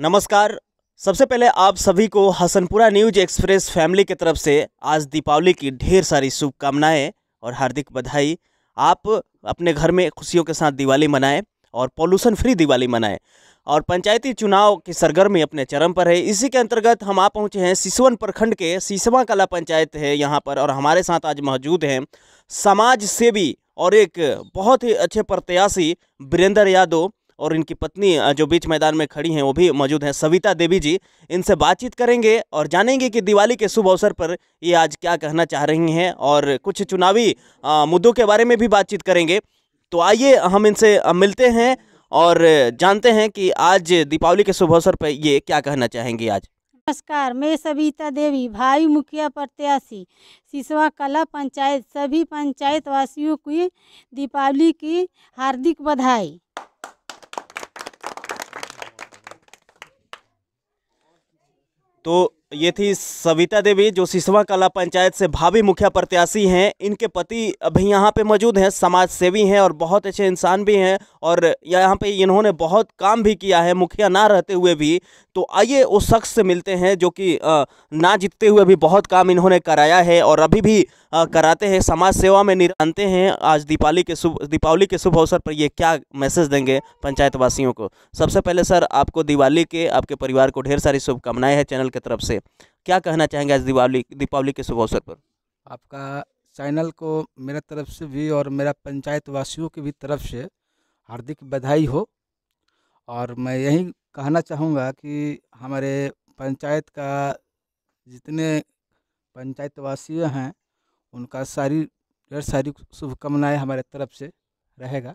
नमस्कार सबसे पहले आप सभी को हसनपुरा न्यूज एक्सप्रेस फैमिली की तरफ से आज दीपावली की ढेर सारी शुभकामनाएं और हार्दिक बधाई आप अपने घर में खुशियों के साथ दिवाली मनाएं और पॉल्यूशन फ्री दिवाली मनाएं और पंचायती चुनाव की सरगर्मी अपने चरम पर है इसी के अंतर्गत हम आ पहुँचे हैं सिसवन प्रखंड के सिसवा कला पंचायत है यहाँ पर और हमारे साथ आज मौजूद हैं समाज सेवी और एक बहुत ही अच्छे प्रत्याशी वीरेंद्र यादव और इनकी पत्नी जो बीच मैदान में खड़ी हैं वो भी मौजूद हैं सविता देवी जी इनसे बातचीत करेंगे और जानेंगे कि दिवाली के शुभ अवसर पर ये आज क्या कहना चाह रही हैं और कुछ चुनावी मुद्दों के बारे में भी बातचीत करेंगे तो आइए हम इनसे मिलते हैं और जानते हैं कि आज दीपावली के शुभ अवसर पर ये क्या कहना चाहेंगी आज नमस्कार मैं सविता देवी भाई मुखिया प्रत्याशी सिसवा कला पंचायत सभी पंचायत वासियों की दीपावली की हार्दिक बधाई तो ये थी सविता देवी जो सिसवा कला पंचायत से भावी मुखिया प्रत्याशी हैं इनके पति अभी यहाँ पे मौजूद हैं समाज सेवी हैं और बहुत अच्छे इंसान भी हैं और यहाँ पे इन्होंने बहुत काम भी किया है मुखिया ना रहते हुए भी तो आइए उस शख्स से मिलते हैं जो कि ना जीतते हुए भी बहुत काम इन्होंने कराया है और अभी भी कराते हैं समाज सेवा में निरानते हैं आज दीपावली के शुभ दीपावली के शुभ अवसर पर ये क्या मैसेज देंगे पंचायतवासियों को सबसे पहले सर आपको दिवाली के आपके परिवार को ढेर सारी शुभकामनाएँ हैं चैनल की तरफ से क्या कहना चाहेंगे आज दीपावली दीपावली के शुभ अवसर पर आपका चैनल को मेरा तरफ से भी और मेरा पंचायत वासियों की भी तरफ से हार्दिक बधाई हो और मैं यही कहना चाहूँगा कि हमारे पंचायत का जितने पंचायतवासी हैं उनका सारी ढेर सारी शुभकामनाएँ हमारे तरफ से रहेगा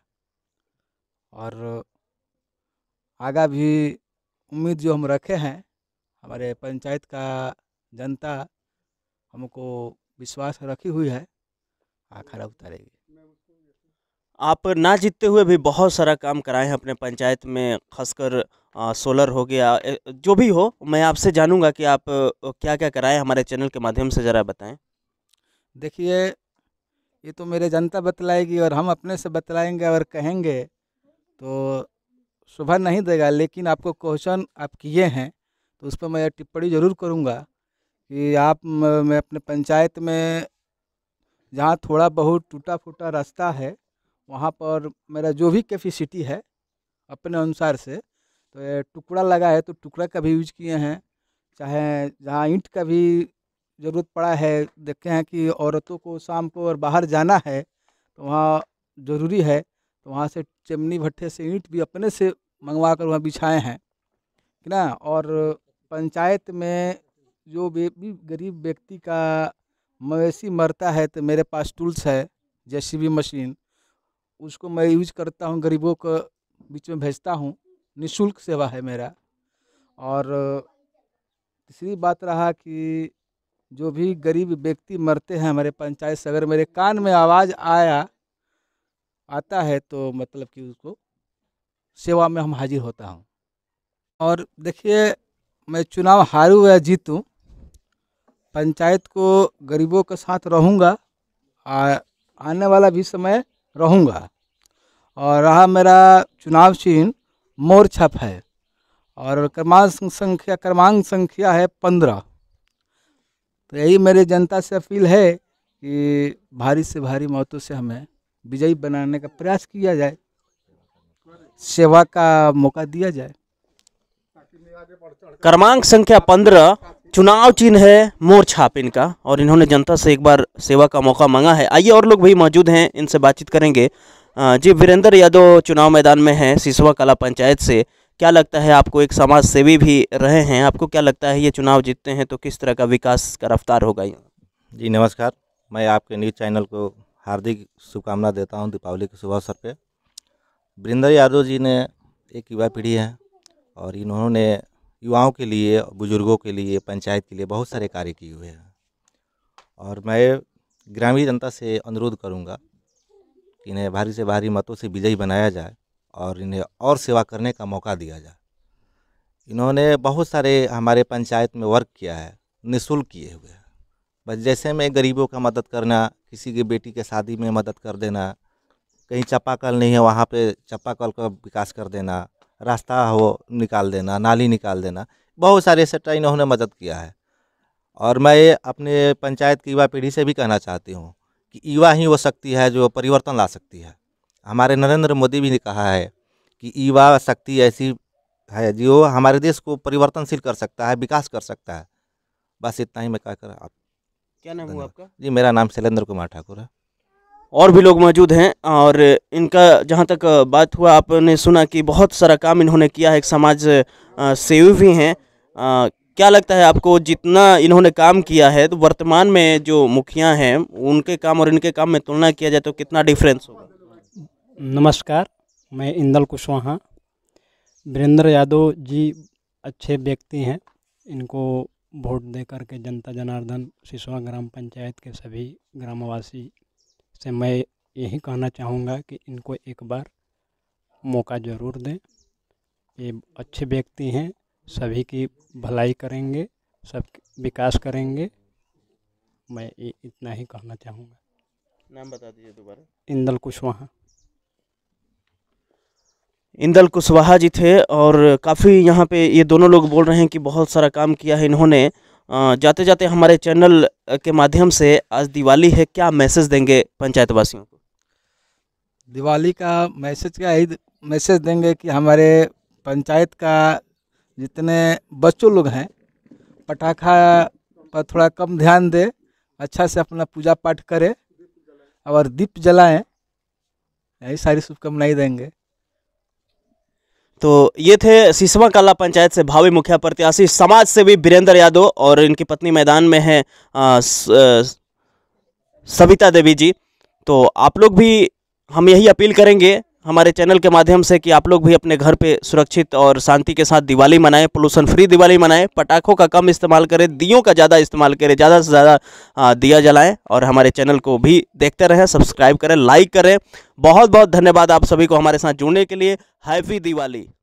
और आगा भी उम्मीद जो हम रखे हैं हमारे पंचायत का जनता हमको विश्वास रखी हुई है आखिर खरा उतारेगी आप ना जीतते हुए भी बहुत सारा काम कराए हैं अपने पंचायत में खासकर सोलर हो गया जो भी हो मैं आपसे जानूंगा कि आप क्या क्या कराए हमारे चैनल के माध्यम से ज़रा बताएं देखिए ये तो मेरे जनता बतलाएगी और हम अपने से बतलाएंगे और कहेंगे तो सुबह नहीं देगा लेकिन आपको क्वेश्चन आप किए हैं तो उस पर मैं टिप्पणी ज़रूर करूँगा कि आप मैं अपने पंचायत में जहाँ थोड़ा बहुत टूटा फूटा रास्ता है वहाँ पर मेरा जो भी कैपेसिटी है अपने अनुसार से तो टुकड़ा लगा है तो टुकड़ा का भी यूज किए हैं चाहे जहाँ ईंट का भी ज़रूरत पड़ा है देखते हैं कि औरतों को शाम को और बाहर जाना है तो वहाँ ज़रूरी है तो वहाँ से चिमनी भट्टे से ईंट भी अपने से मंगवा कर वहाँ बिछाए हैं कि ना और पंचायत में जो भी गरीब व्यक्ति का मवेशी मरता है तो मेरे पास टूल्स है भी मशीन उसको मैं यूज करता हूँ गरीबों को बीच में भेजता हूँ निशुल्क सेवा है मेरा और तीसरी बात रहा कि जो भी गरीब व्यक्ति मरते हैं हमारे पंचायत से अगर मेरे कान में आवाज़ आया आता है तो मतलब कि उसको सेवा में हम हाजिर होता हूँ और देखिए मैं चुनाव हारूँ या जीतूँ पंचायत को गरीबों के साथ रहूँगा आने वाला भी समय रहूँगा और रहा मेरा चुनाव चिन्ह मोर छप है और क्रमांक संख्या क्रमांक संख्या है पंद्रह तो यही मेरे जनता से अपील है कि भारी से भारी मौतों से हमें विजयी बनाने का प्रयास किया जाए सेवा का मौका दिया जाए क्रमांक संख्या पंद्रह चुनाव चिन्ह है मोर छाप इनका और इन्होंने जनता से एक बार सेवा का मौका मांगा है आइए और लोग भी मौजूद हैं इनसे बातचीत करेंगे जी वीरेंद्र यादव चुनाव मैदान में हैं सिसवा कला पंचायत से क्या लगता है आपको एक समाज सेवी भी रहे हैं आपको क्या लगता है ये चुनाव जीतते हैं तो किस तरह का विकास का रफ्तार होगा यहाँ जी नमस्कार मैं आपके न्यूज़ चैनल को हार्दिक शुभकामना देता हूँ दीपावली के शुभ अवसर पर वीरेंद्र यादव जी ने एक युवा पीढ़ी है और इन्होंने युवाओं के लिए बुज़ुर्गों के लिए पंचायत के लिए बहुत सारे कार्य किए हुए हैं और मैं ग्रामीण जनता से अनुरोध करूंगा कि इन्हें भारी से भारी मतों से विजयी बनाया जाए और इन्हें और सेवा करने का मौका दिया जाए इन्होंने बहुत सारे हमारे पंचायत में वर्क किया है निःशुल्क किए हुए हैं बस जैसे में गरीबों का मदद करना किसी की बेटी के शादी में मदद कर देना कहीं चपाकल नहीं है वहाँ पे चपाकल का विकास कर देना रास्ता हो निकाल देना नाली निकाल देना बहुत सारे एक्सेट्रा इन्होंने मदद किया है और मैं अपने पंचायत की युवा पीढ़ी से भी कहना चाहती हूँ कि युवा ही वो शक्ति है जो परिवर्तन ला सकती है हमारे नरेंद्र मोदी भी ने कहा है कि युवा शक्ति ऐसी है जो हमारे देश को परिवर्तनशील कर सकता है विकास कर सकता है बस इतना ही मैं कहकर आप क्या नाम हुआ आपका जी मेरा नाम शैलेंद्र कुमार ठाकुर है और भी लोग मौजूद हैं और इनका जहाँ तक बात हुआ आपने सुना कि बहुत सारा काम इन्होंने किया है एक समाज सेवी भी हैं क्या लगता है आपको जितना इन्होंने काम किया है तो वर्तमान में जो मुखिया हैं उनके काम और इनके काम में तुलना किया जाए तो कितना डिफरेंस होगा नमस्कार मैं इंदल कुशवाहा वीरेंद्र यादव जी अच्छे व्यक्ति हैं इनको वोट दे करके जनता जनार्दन सिसवा ग्राम पंचायत के सभी ग्रामवासी से मैं यही कहना चाहूँगा कि इनको एक बार मौका ज़रूर दें ये अच्छे व्यक्ति हैं सभी की भलाई करेंगे सब विकास करेंगे मैं ये इतना ही कहना चाहूँगा नाम बता दीजिए दोबारा इंदल कुशवाहा इंदल कुशवाहा जी थे और काफ़ी यहाँ पे ये दोनों लोग बोल रहे हैं कि बहुत सारा काम किया है इन्होंने जाते जाते हमारे चैनल के माध्यम से आज दिवाली है क्या मैसेज देंगे पंचायत वासियों को दिवाली का मैसेज का यही मैसेज देंगे कि हमारे पंचायत का जितने बच्चों लोग हैं पटाखा पर थोड़ा कम ध्यान दे अच्छा से अपना पूजा पाठ करें और दीप जलाएं यही सारी शुभकामनाएं देंगे तो ये थे सिसवा कला पंचायत से भावी मुखिया प्रत्याशी समाज से भी वीरेंद्र यादव और इनकी पत्नी मैदान में है आ, स, आ, सविता देवी जी तो आप लोग भी हम यही अपील करेंगे हमारे चैनल के माध्यम से कि आप लोग भी अपने घर पे सुरक्षित और शांति के साथ दिवाली मनाएं पोलूशन फ्री दिवाली मनाएं पटाखों का कम इस्तेमाल करें दियों का ज़्यादा इस्तेमाल करें ज़्यादा से ज़्यादा दिया जलाएं और हमारे चैनल को भी देखते रहें सब्सक्राइब करें लाइक करें बहुत बहुत धन्यवाद आप सभी को हमारे साथ जुड़ने के लिए हैप्पी दिवाली